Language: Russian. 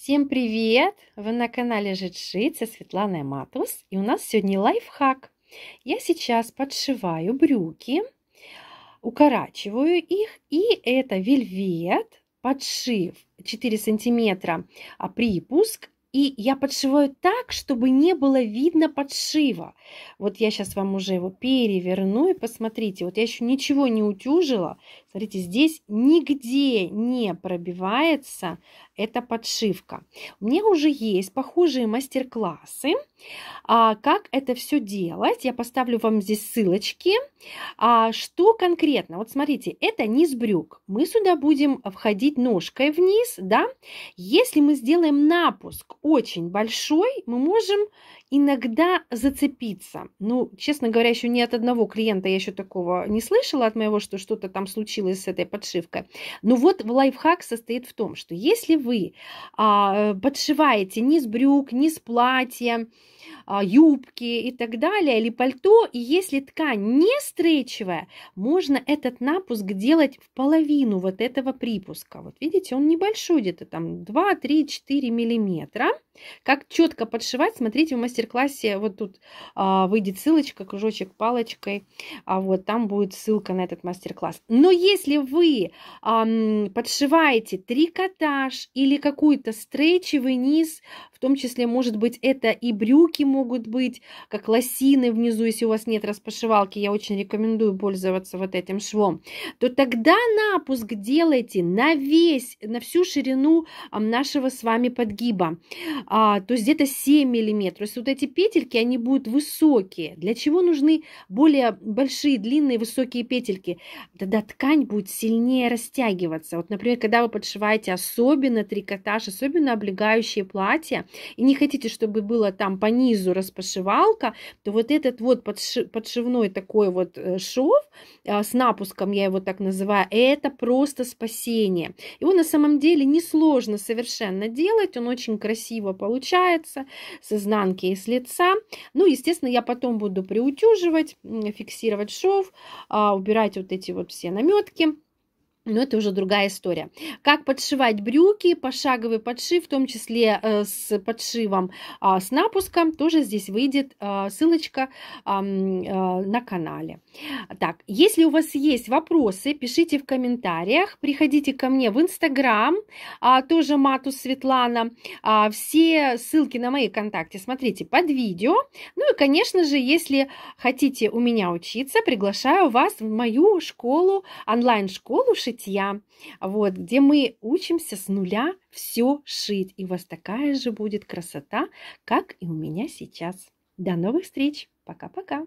Всем привет! Вы на канале Житшиц, я Светлана Матус, и у нас сегодня лайфхак. Я сейчас подшиваю брюки, укорачиваю их, и это вельвет, подшив 4 сантиметра, а припуск и я подшиваю так, чтобы не было видно подшива. Вот я сейчас вам уже его переверну и посмотрите, вот я еще ничего не утюжила. Смотрите, здесь нигде не пробивается эта подшивка. У меня уже есть похожие мастер-классы, а, как это все делать. Я поставлю вам здесь ссылочки. А Что конкретно? Вот смотрите, это низ брюк. Мы сюда будем входить ножкой вниз, да? Если мы сделаем напуск очень большой, мы можем иногда зацепиться. Ну, честно говоря, еще ни от одного клиента я еще такого не слышала от моего, что что-то там случилось с этой подшивкой. Но вот лайфхак состоит в том, что если вы а, подшиваете низ брюк, низ платья, а, юбки и так далее, или пальто. И если ткань не стречевая, можно этот напуск делать в половину вот этого припуска. Вот видите, он небольшой, где-то там 2, 3, 4 миллиметра. Как четко подшивать, смотрите в мастер-классе, вот тут а, выйдет ссылочка, кружочек палочкой, а вот там будет ссылка на этот мастер-класс. Но если вы а, подшиваете трикотаж или какой-то стрейчевый низ, в том числе, может быть, это и брюки, могут быть, как лосины внизу, если у вас нет распашивалки, я очень рекомендую пользоваться вот этим швом, то тогда напуск делайте на весь, на всю ширину нашего с вами подгиба, а, то есть где-то 7 миллиметров. То есть вот эти петельки, они будут высокие. Для чего нужны более большие, длинные, высокие петельки? Тогда ткань будет сильнее растягиваться. Вот, например, когда вы подшиваете особенно трикотаж, особенно облегающие платья, и не хотите, чтобы было там по низу снизу распошивалка, то вот этот вот подшивной такой вот э, шов э, с напуском, я его так называю, это просто спасение. Его на самом деле несложно совершенно делать, он очень красиво получается, с изнанки и с лица. Ну, естественно, я потом буду приутюживать, фиксировать шов, а, убирать вот эти вот все наметки но это уже другая история. Как подшивать брюки, пошаговый подшив, в том числе э, с подшивом а, с напуском, тоже здесь выйдет а, ссылочка э, на канале. Так, если у вас есть вопросы, пишите в комментариях, приходите ко мне в Инстаграм, а, тоже Матус Светлана. Все ссылки на мои контакты смотрите под видео. Ну и, конечно же, если хотите у меня учиться, приглашаю вас в мою школу, онлайн-школу шитья шитья, вот, где мы учимся с нуля все шить. И у вас такая же будет красота, как и у меня сейчас. До новых встреч! Пока-пока!